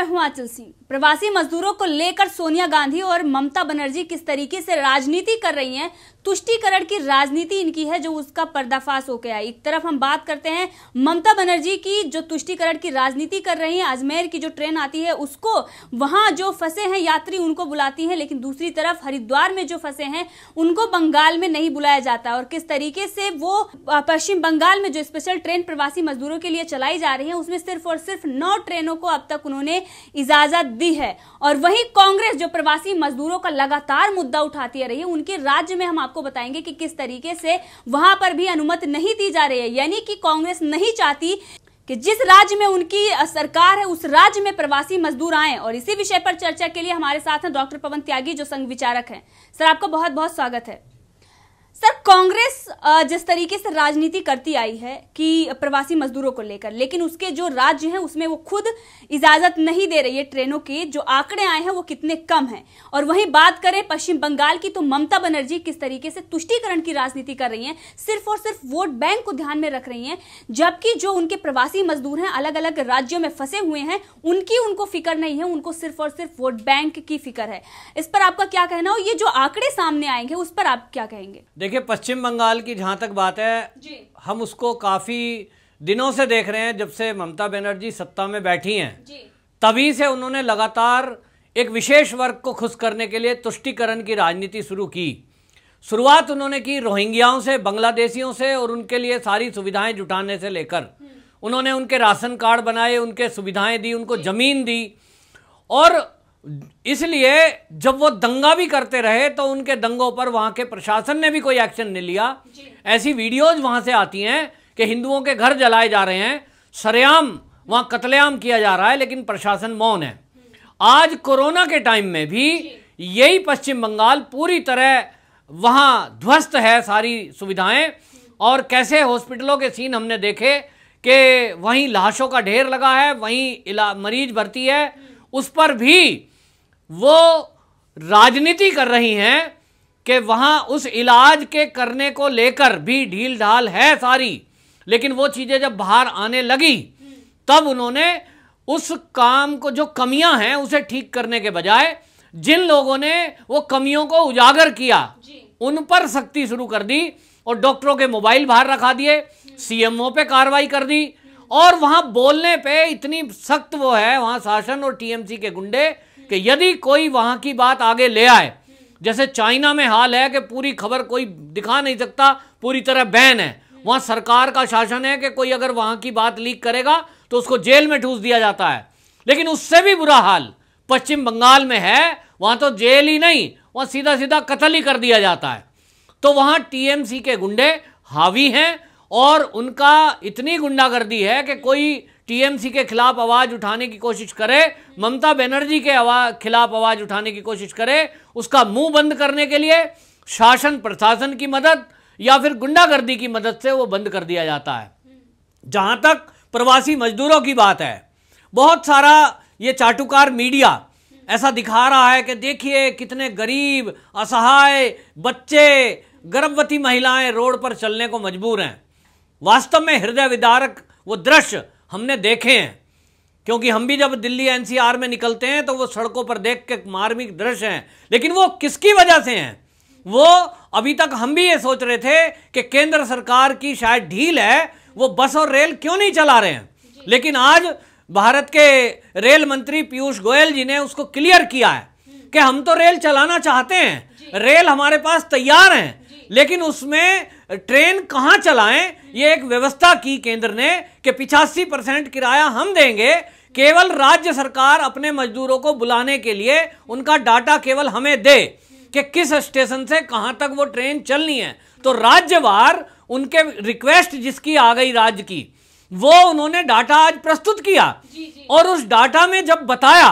मैं हूं आंचल सिंह प्रवासी मजदूरों को लेकर सोनिया गांधी और ममता बनर्जी किस तरीके से राजनीति कर रही हैं तुष्टीकरण की राजनीति इनकी है जो उसका पर्दाफाश हो गया एक तरफ हम बात करते हैं ममता बनर्जी की जो तुष्टीकरण की राजनीति कर रही हैं अजमेर की जो ट्रेन आती है उसको वहां जो फंसे हैं यात्री उनको बुलाती हैं लेकिन दूसरी तरफ हरिद्वार में जो फंसे हैं उनको बंगाल में नहीं बुलाया जाता और किस तरीके से वो पश्चिम बंगाल में जो स्पेशल ट्रेन प्रवासी मजदूरों के लिए चलाई जा रही है उसमें सिर्फ और सिर्फ नौ ट्रेनों को अब तक उन्होंने इजाजत दी है और वहीं कांग्रेस जो प्रवासी मजदूरों का लगातार मुद्दा उठाती रही है उनके राज्य में हम आपको बताएंगे कि किस तरीके से वहां पर भी अनुमति नहीं दी जा रही है यानी कि कांग्रेस नहीं चाहती कि जिस राज्य में उनकी सरकार है उस राज्य में प्रवासी मजदूर आए और इसी विषय पर चर्चा के लिए हमारे साथ हैं डॉक्टर पवन त्यागी जो संघ विचारक हैं सर आपका बहुत बहुत स्वागत है सर कांग्रेस जिस तरीके से राजनीति करती आई है कि प्रवासी मजदूरों को लेकर लेकिन उसके जो राज्य हैं उसमें वो खुद इजाजत नहीं दे रही है ट्रेनों के जो आंकड़े आए हैं वो कितने कम हैं और वहीं बात करें पश्चिम बंगाल की तो ममता बनर्जी किस तरीके से तुष्टीकरण की राजनीति कर रही है सिर्फ और सिर्फ वोट बैंक को ध्यान में रख रही है जबकि जो उनके प्रवासी मजदूर हैं अलग अलग राज्यों में फंसे हुए हैं उनकी उनको फिक्र नहीं है उनको सिर्फ और सिर्फ वोट बैंक की फिक्र है इस पर आपका क्या कहना हो ये जो आंकड़े सामने आएंगे उस पर आप क्या कहेंगे देखिए पश्चिम बंगाल की जहाँ तक बात है हम उसको काफ़ी दिनों से देख रहे हैं जब से ममता बनर्जी सत्ता में बैठी हैं तभी से उन्होंने लगातार एक विशेष वर्ग को खुश करने के लिए तुष्टिकरण की राजनीति शुरू की शुरुआत उन्होंने की रोहिंग्याओं से बांग्लादेशियों से और उनके लिए सारी सुविधाएं जुटाने से लेकर हम्म। उन्होंने उनके राशन कार्ड बनाए उनके सुविधाएं दी उनको ज़मीन दी और इसलिए जब वो दंगा भी करते रहे तो उनके दंगों पर वहां के प्रशासन ने भी कोई एक्शन नहीं लिया ऐसी वीडियोज वहां से आती हैं कि हिंदुओं के घर जलाए जा रहे हैं सरेआम वहां कत्लेआम किया जा रहा है लेकिन प्रशासन मौन है आज कोरोना के टाइम में भी यही पश्चिम बंगाल पूरी तरह वहाँ ध्वस्त है सारी सुविधाएं और कैसे हॉस्पिटलों के सीन हमने देखे कि वहीं लाशों का ढेर लगा है वहीं मरीज भर्ती है उस पर भी वो राजनीति कर रही हैं कि वहां उस इलाज के करने को लेकर भी ढील ढाल है सारी लेकिन वो चीज़ें जब बाहर आने लगी तब उन्होंने उस काम को जो कमियां हैं उसे ठीक करने के बजाय जिन लोगों ने वो कमियों को उजागर किया उन पर सख्ती शुरू कर दी और डॉक्टरों के मोबाइल बाहर रखा दिए सीएमओ पे कार्रवाई कर दी और वहां बोलने पे इतनी सख्त वो है वहां शासन और टीएमसी के गुंडे कि यदि कोई वहां की बात आगे ले आए जैसे चाइना में हाल है कि पूरी खबर कोई दिखा नहीं सकता पूरी तरह बैन है वहां सरकार का शासन है कि कोई अगर वहां की बात लीक करेगा तो उसको जेल में ठूस दिया जाता है लेकिन उससे भी बुरा हाल पश्चिम बंगाल में है वहां तो जेल ही नहीं वहां सीधा सीधा कत्ल ही कर दिया जाता है तो वहां टीएमसी के गुंडे हावी हैं और उनका इतनी गुंडागर्दी है कि कोई टीएमसी के खिलाफ आवाज़ उठाने की कोशिश करे ममता बनर्जी के आवाज खिलाफ आवाज़ उठाने की कोशिश करे उसका मुंह बंद करने के लिए शासन प्रशासन की मदद या फिर गुंडागर्दी की मदद से वो बंद कर दिया जाता है जहां तक प्रवासी मजदूरों की बात है बहुत सारा ये चाटुकार मीडिया ऐसा दिखा रहा है कि देखिए कितने गरीब असहाय बच्चे गर्भवती महिलाएं रोड पर चलने को मजबूर हैं वास्तव में हृदय विदारक वो दृश्य हमने देखे हैं क्योंकि हम भी जब दिल्ली एनसीआर में निकलते हैं तो वो सड़कों पर देख के मार्मिक दृश्य हैं लेकिन वो किसकी वजह से हैं वो अभी तक हम भी ये सोच रहे थे कि केंद्र सरकार की शायद ढील है वो बस और रेल क्यों नहीं चला रहे हैं लेकिन आज भारत के रेल मंत्री पीयूष गोयल जी ने उसको क्लियर किया है कि हम तो रेल चलाना चाहते हैं रेल हमारे पास तैयार हैं लेकिन उसमें ट्रेन कहाँ चलाएं ये एक व्यवस्था की केंद्र ने कि पिछासी परसेंट किराया हम देंगे केवल राज्य सरकार अपने मजदूरों को बुलाने के लिए उनका डाटा केवल हमें दे कि किस स्टेशन से कहाँ तक वो ट्रेन चलनी है तो राज्यवार उनके रिक्वेस्ट जिसकी आ गई राज्य की वो उन्होंने डाटा आज प्रस्तुत किया जी जी। और उस डाटा में जब बताया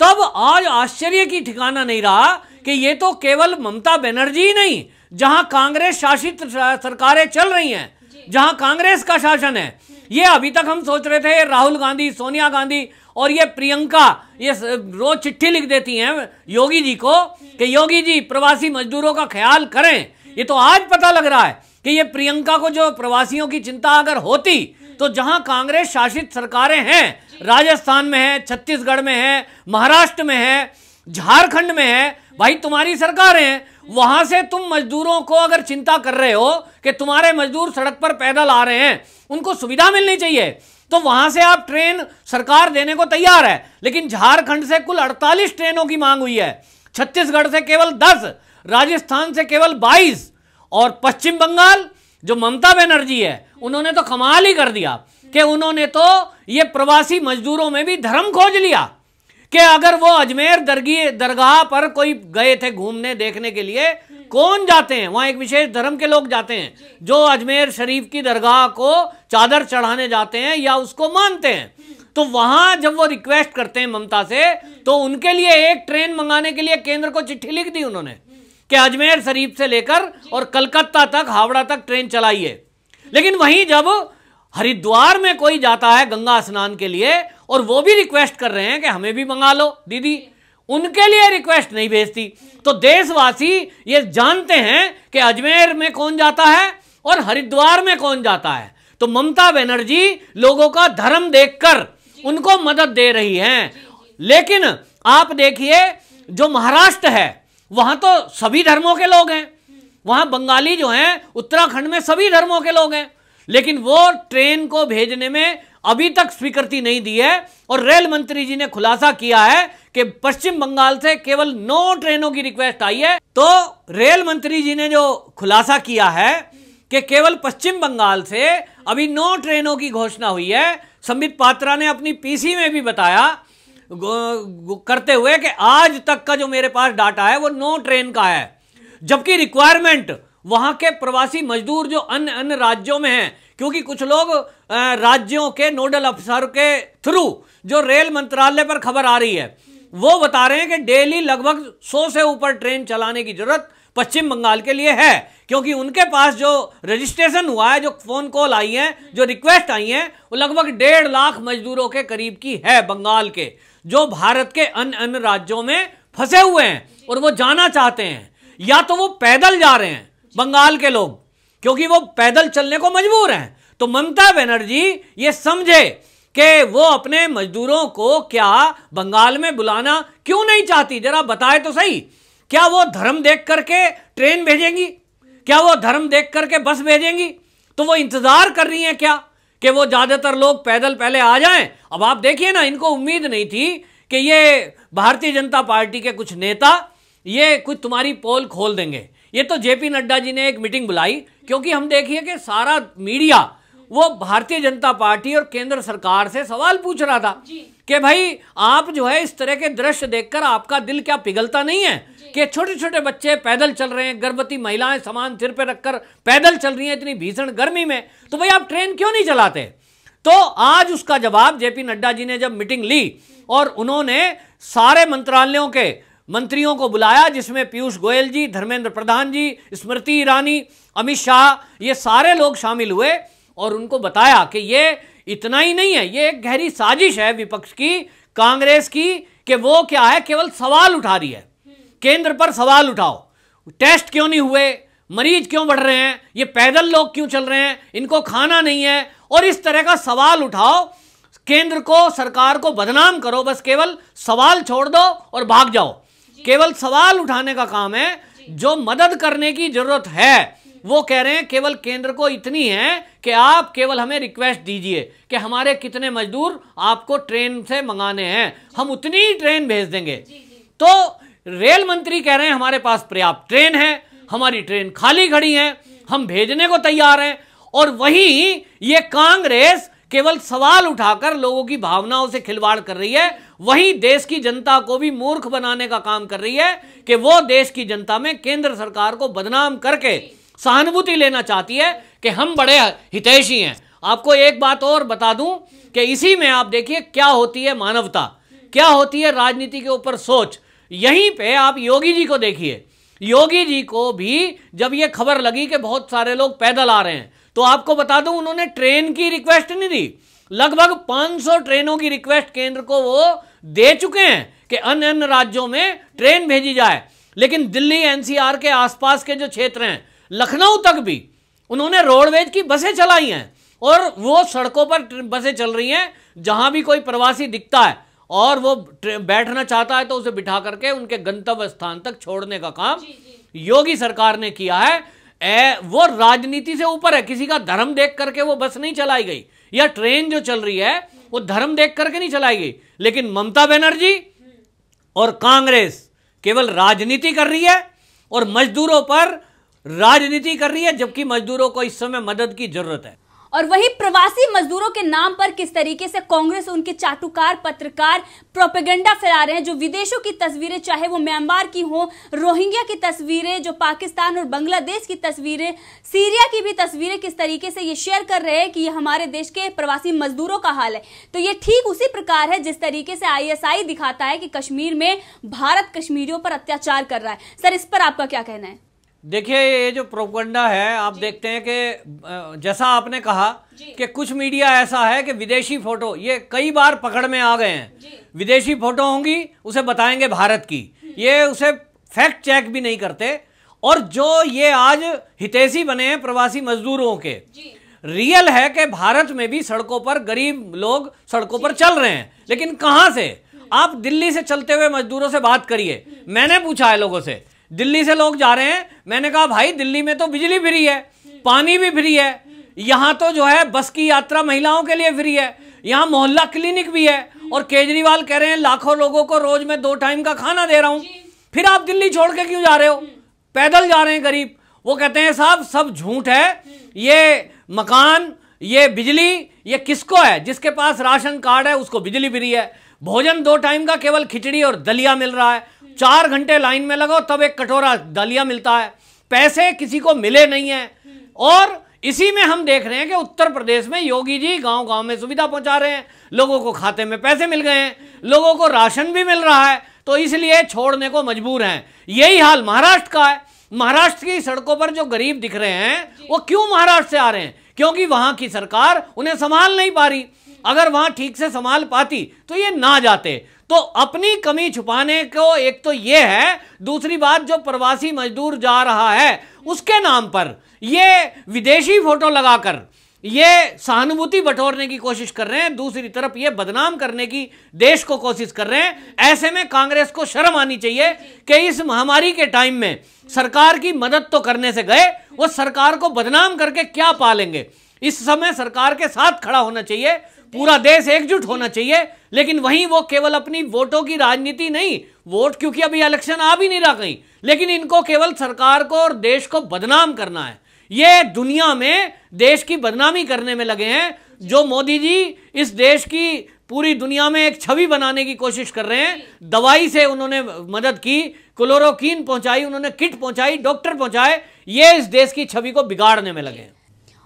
तब आज आश्चर्य की ठिकाना नहीं रहा कि ये तो केवल ममता बनर्जी ही नहीं जहां कांग्रेस शासित सरकारें चल रही हैं जहां कांग्रेस का शासन है ये अभी तक हम सोच रहे थे राहुल गांधी सोनिया गांधी और ये प्रियंका ये रोज चिट्ठी लिख देती हैं योगी जी को कि योगी जी प्रवासी मजदूरों का ख्याल करें ये तो आज पता लग रहा है कि ये प्रियंका को जो प्रवासियों की चिंता अगर होती तो जहां कांग्रेस शासित सरकारें हैं राजस्थान में है छत्तीसगढ़ में है महाराष्ट्र में है झारखंड में है भाई तुम्हारी सरकारें वहां से तुम मजदूरों को अगर चिंता कर रहे हो कि तुम्हारे मजदूर सड़क पर पैदल आ रहे हैं उनको सुविधा मिलनी चाहिए तो वहां से आप ट्रेन सरकार देने को तैयार है लेकिन झारखंड से कुल 48 ट्रेनों की मांग हुई है छत्तीसगढ़ से केवल 10, राजस्थान से केवल 22 और पश्चिम बंगाल जो ममता बनर्जी है उन्होंने तो कमाल ही कर दिया कि उन्होंने तो ये प्रवासी मजदूरों में भी धर्म खोज लिया कि अगर वो अजमेर दरगी दरगाह पर कोई गए थे घूमने देखने के लिए कौन जाते हैं वहां एक विशेष धर्म के लोग जाते हैं जो अजमेर शरीफ की दरगाह को चादर चढ़ाने जाते हैं या उसको मानते हैं तो वहां जब वो रिक्वेस्ट करते हैं ममता से तो उनके लिए एक ट्रेन मंगाने के लिए केंद्र को चिट्ठी लिख दी उन्होंने कि अजमेर शरीफ से लेकर और कलकत्ता तक हावड़ा तक ट्रेन चलाइए लेकिन वहीं जब हरिद्वार में कोई जाता है गंगा स्नान के लिए और वो भी रिक्वेस्ट कर रहे हैं कि हमें भी मंगा लो दीदी उनके लिए रिक्वेस्ट नहीं भेजती तो देशवासी ये जानते हैं कि अजमेर में कौन जाता है और हरिद्वार में कौन जाता है तो ममता बनर्जी लोगों का धर्म देखकर उनको मदद दे रही हैं लेकिन आप देखिए जो महाराष्ट्र है वहां तो सभी धर्मों के लोग हैं वहां बंगाली जो हैं उत्तराखंड में सभी धर्मों के लोग हैं लेकिन वो ट्रेन को भेजने में अभी तक स्वीकृति नहीं दी है और रेल मंत्री जी ने खुलासा किया है कि पश्चिम बंगाल से केवल नौ ट्रेनों की रिक्वेस्ट आई है तो रेल मंत्री जी ने जो खुलासा किया है कि केवल पश्चिम बंगाल से अभी नौ ट्रेनों की घोषणा हुई है संबित पात्रा ने अपनी पीसी में भी बताया करते हुए कि आज तक का जो मेरे पास डाटा है वो नौ ट्रेन का है जबकि रिक्वायरमेंट वहां के प्रवासी मजदूर जो अन्य अन्य राज्यों में हैं क्योंकि कुछ लोग राज्यों के नोडल अफसर के थ्रू जो रेल मंत्रालय पर खबर आ रही है वो बता रहे हैं कि डेली लगभग 100 से ऊपर ट्रेन चलाने की जरूरत पश्चिम बंगाल के लिए है क्योंकि उनके पास जो रजिस्ट्रेशन हुआ है जो फोन कॉल आई है जो रिक्वेस्ट आई है वो लगभग डेढ़ लाख मजदूरों के करीब की है बंगाल के जो भारत के अन्य अन्य राज्यों में फंसे हुए हैं और वो जाना चाहते हैं या तो वो पैदल जा रहे हैं बंगाल के लोग क्योंकि वो पैदल चलने को मजबूर हैं तो ममता बनर्जी ये समझे कि वो अपने मजदूरों को क्या बंगाल में बुलाना क्यों नहीं चाहती जरा बताए तो सही क्या वो धर्म देख करके ट्रेन भेजेंगी क्या वो धर्म देख करके बस भेजेंगी तो वो इंतजार कर रही हैं क्या कि वो ज़्यादातर लोग पैदल पहले आ जाएं अब आप देखिए ना इनको उम्मीद नहीं थी कि ये भारतीय जनता पार्टी के कुछ नेता ये कुछ तुम्हारी पोल खोल देंगे ये तो जेपी नड्डा जी ने एक मीटिंग बुलाई क्योंकि हम देखिए कि सारा मीडिया वो भारतीय जनता पार्टी और केंद्र सरकार से सवाल पूछ रहा था कि भाई आप जो है इस तरह के दृश्य देखकर आपका दिल क्या पिघलता नहीं है कि छोटे छोटे बच्चे पैदल चल रहे हैं गर्भवती महिलाएं सामान सिर पर रखकर पैदल चल रही हैं इतनी भीषण गर्मी में तो भाई आप ट्रेन क्यों नहीं चलाते तो आज उसका जवाब जेपी नड्डा जी ने जब मीटिंग ली और उन्होंने सारे मंत्रालयों के मंत्रियों को बुलाया जिसमें पीयूष गोयल जी धर्मेंद्र प्रधान जी स्मृति ईरानी अमित शाह ये सारे लोग शामिल हुए और उनको बताया कि ये इतना ही नहीं है ये एक गहरी साजिश है विपक्ष की कांग्रेस की कि वो क्या है केवल सवाल उठा रही है केंद्र पर सवाल उठाओ टेस्ट क्यों नहीं हुए मरीज क्यों बढ़ रहे हैं ये पैदल लोग क्यों चल रहे हैं इनको खाना नहीं है और इस तरह का सवाल उठाओ केंद्र को सरकार को बदनाम करो बस केवल सवाल छोड़ दो और भाग जाओ केवल सवाल उठाने का काम है जो मदद करने की जरूरत है वो कह रहे हैं केवल केंद्र को इतनी है कि आप केवल हमें रिक्वेस्ट दीजिए कि हमारे कितने मजदूर आपको ट्रेन से मंगाने हैं हम उतनी ही ट्रेन भेज देंगे तो रेल मंत्री कह रहे हैं हमारे पास पर्याप्त ट्रेन है हमारी ट्रेन खाली खड़ी है हम भेजने को तैयार हैं और वहीं ये कांग्रेस केवल सवाल उठाकर लोगों की भावनाओं से खिलवाड़ कर रही है वहीं देश की जनता को भी मूर्ख बनाने का काम कर रही है कि वो देश की जनता में केंद्र सरकार को बदनाम करके सहानुभूति लेना चाहती है कि हम बड़े हितैषी हैं आपको एक बात और बता दूं कि इसी में आप देखिए क्या होती है मानवता क्या होती है राजनीति के ऊपर सोच यहीं पे आप योगी जी को देखिए योगी जी को भी जब ये खबर लगी कि बहुत सारे लोग पैदल आ रहे हैं तो आपको बता दूं उन्होंने ट्रेन की रिक्वेस्ट नहीं दी लगभग 500 ट्रेनों की रिक्वेस्ट केंद्र को वो दे चुके हैं कि अन्य अन्य राज्यों में ट्रेन भेजी जाए लेकिन दिल्ली एनसीआर के आसपास के जो क्षेत्र हैं लखनऊ तक भी उन्होंने रोडवेज की बसें चलाई हैं और वो सड़कों पर बसें चल रही हैं जहां भी कोई प्रवासी दिखता है और वो बैठना चाहता है तो उसे बिठा करके उनके गंतव्य स्थान तक छोड़ने का काम जी जी। योगी सरकार ने किया है ए, वो राजनीति से ऊपर है किसी का धर्म देख करके वो बस नहीं चलाई गई या ट्रेन जो चल रही है वो धर्म देख करके नहीं चलाएगी लेकिन ममता बनर्जी और कांग्रेस केवल राजनीति कर रही है और मजदूरों पर राजनीति कर रही है जबकि मजदूरों को इस समय मदद की जरूरत है और वही प्रवासी मजदूरों के नाम पर किस तरीके से कांग्रेस उनके चाटुकार पत्रकार प्रोपेगेंडा फैला रहे हैं जो विदेशों की तस्वीरें चाहे वो म्यांमार की हो रोहिंग्या की तस्वीरें जो पाकिस्तान और बांग्लादेश की तस्वीरें सीरिया की भी तस्वीरें किस तरीके से ये शेयर कर रहे हैं कि ये हमारे देश के प्रवासी मजदूरों का हाल है तो ये ठीक उसी प्रकार है जिस तरीके से आई दिखाता है कि कश्मीर में भारत कश्मीरियों पर अत्याचार कर रहा है सर इस पर आपका क्या कहना है देखिए ये जो प्रोपगंडा है आप देखते हैं कि जैसा आपने कहा कि कुछ मीडिया ऐसा है कि विदेशी फोटो ये कई बार पकड़ में आ गए हैं विदेशी फोटो होंगी उसे बताएंगे भारत की हम्म। ये उसे फैक्ट चेक भी नहीं करते और जो ये आज हितेशी बने हैं प्रवासी मजदूरों के रियल है कि भारत में भी सड़कों पर गरीब लोग सड़कों पर चल रहे हैं लेकिन कहाँ से हम्म। आप दिल्ली से चलते हुए मजदूरों से बात करिए हम्म। मैंने पूछा है लोगों से दिल्ली से लोग जा रहे हैं मैंने कहा भाई दिल्ली में तो बिजली फ्री है पानी भी फ्री है यहाँ तो जो है बस की यात्रा महिलाओं के लिए फ्री है यहाँ मोहल्ला क्लिनिक भी है और केजरीवाल कह रहे हैं लाखों लोगों को रोज में दो टाइम का खाना दे रहा हूँ फिर आप दिल्ली छोड़ के क्यों जा रहे हो पैदल जा रहे हैं गरीब वो कहते हैं साहब सब झूठ है ये मकान ये बिजली ये किसको है जिसके पास राशन कार्ड है उसको बिजली फ्री है भोजन दो टाइम का केवल खिचड़ी और दलिया मिल रहा है चार घंटे लाइन में लगाओ तब एक कटोरा दलिया मिलता है पैसे किसी को मिले नहीं है और इसी में हम देख रहे हैं कि उत्तर प्रदेश में योगी जी गांव गांव में सुविधा पहुंचा रहे हैं लोगों को खाते में पैसे मिल गए हैं लोगों को राशन भी मिल रहा है तो इसलिए छोड़ने को मजबूर हैं यही हाल महाराष्ट्र का है महाराष्ट्र की सड़कों पर जो गरीब दिख रहे हैं वो क्यों महाराष्ट्र से आ रहे हैं क्योंकि वहां की सरकार उन्हें संभाल नहीं पा रही अगर वहां ठीक से संभाल पाती तो ये ना जाते तो अपनी कमी छुपाने को एक तो ये है दूसरी बात जो प्रवासी मजदूर जा रहा है उसके नाम पर ये विदेशी फोटो लगाकर ये सहानुभूति बटोरने की कोशिश कर रहे हैं दूसरी तरफ ये बदनाम करने की देश को कोशिश कर रहे हैं ऐसे में कांग्रेस को शर्म आनी चाहिए कि इस महामारी के टाइम में सरकार की मदद तो करने से गए वो सरकार को बदनाम करके क्या पालेंगे इस समय सरकार के साथ खड़ा होना चाहिए पूरा देश एकजुट होना चाहिए लेकिन वहीं वो केवल अपनी वोटों की राजनीति नहीं वोट क्योंकि अभी इलेक्शन आ भी नहीं रहा कहीं लेकिन इनको केवल सरकार को और देश को बदनाम करना है ये दुनिया में देश की बदनामी करने में लगे हैं जो मोदी जी इस देश की पूरी दुनिया में एक छवि बनाने की कोशिश कर रहे हैं दवाई से उन्होंने मदद की क्लोरोकिन पहुंचाई उन्होंने किट पहुंचाई डॉक्टर पहुंचाए ये इस देश की छवि को बिगाड़ने में लगे हैं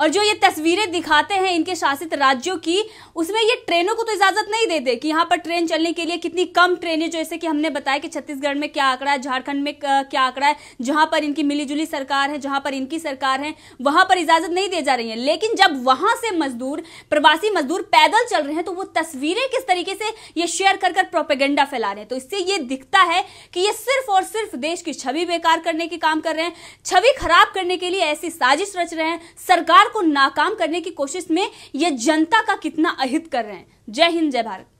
और जो ये तस्वीरें दिखाते हैं इनके शासित राज्यों की उसमें ये ट्रेनों को तो इजाजत नहीं देते कि यहाँ पर ट्रेन चलने के लिए कितनी कम ट्रेनें जो जैसे कि हमने बताया कि छत्तीसगढ़ में क्या आंकड़ा है झारखंड में क्या आंकड़ा है जहां पर इनकी मिलीजुली सरकार है जहां पर इनकी सरकार है वहां पर इजाजत नहीं दी जा रही है लेकिन जब वहां से मजदूर प्रवासी मजदूर पैदल चल रहे हैं तो वो तस्वीरें किस तरीके से ये शेयर कर कर प्रोपेगेंडा फैला रहे हैं तो इससे ये दिखता है कि ये सिर्फ और सिर्फ देश की छवि बेकार करने के काम कर रहे हैं छवि खराब करने के लिए ऐसी साजिश रच रहे हैं सरकार सरकार को नाकाम करने की कोशिश में ये जनता का कितना अहित कर रहे हैं जय हिंद जय भारत